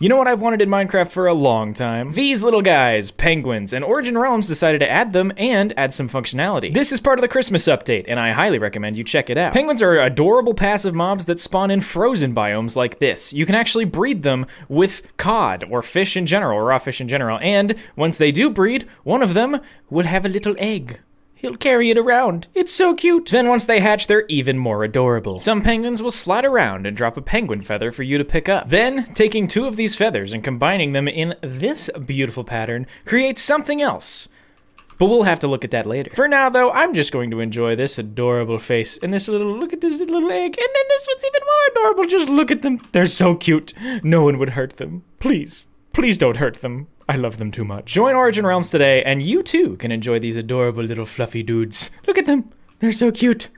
You know what I've wanted in Minecraft for a long time? These little guys, penguins, and Origin Realms decided to add them and add some functionality. This is part of the Christmas update, and I highly recommend you check it out. Penguins are adorable passive mobs that spawn in frozen biomes like this. You can actually breed them with cod, or fish in general, or raw fish in general, and once they do breed, one of them will have a little egg. He'll carry it around. It's so cute. Then once they hatch, they're even more adorable. Some penguins will slide around and drop a penguin feather for you to pick up. Then, taking two of these feathers and combining them in this beautiful pattern creates something else. But we'll have to look at that later. For now, though, I'm just going to enjoy this adorable face and this little, look at this little egg. And then this one's even more adorable. Just look at them. They're so cute. No one would hurt them. Please. Please don't hurt them. I love them too much. Join Origin Realms today, and you too can enjoy these adorable little fluffy dudes. Look at them. They're so cute.